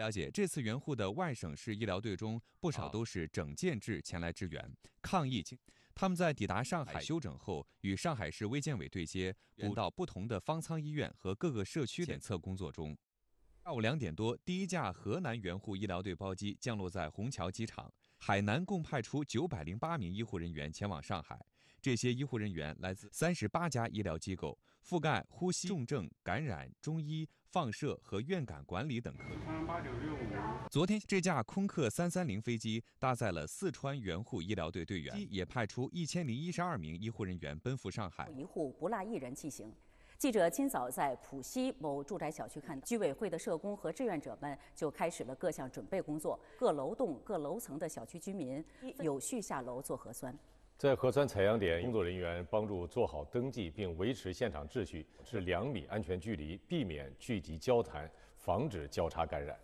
了解，这次援沪的外省市医疗队中，不少都是整建制前来支援抗疫。他们在抵达上海休整后，与上海市卫健委对接，补到不同的方舱医院和各个社区检测工作中。下午两点多，第一架河南援沪医疗队包机降落在虹桥机场。海南共派出九百零八名医护人员前往上海，这些医护人员来自三十八家医疗机构，覆盖呼吸、重症、感染、中医、放射和院感管理等科昨天，这架空客三三零飞机搭载了四川援沪医疗队队员，也派出一千零一十二名医护人员奔赴上海，一户不落一人进行。记者今早在浦西某住宅小区看，居委会的社工和志愿者们就开始了各项准备工作。各楼栋、各楼层的小区居民有序下楼做核酸。在核酸采样点，工作人员帮助做好登记，并维持现场秩序，是两米安全距离，避免聚集交谈，防止交叉感染。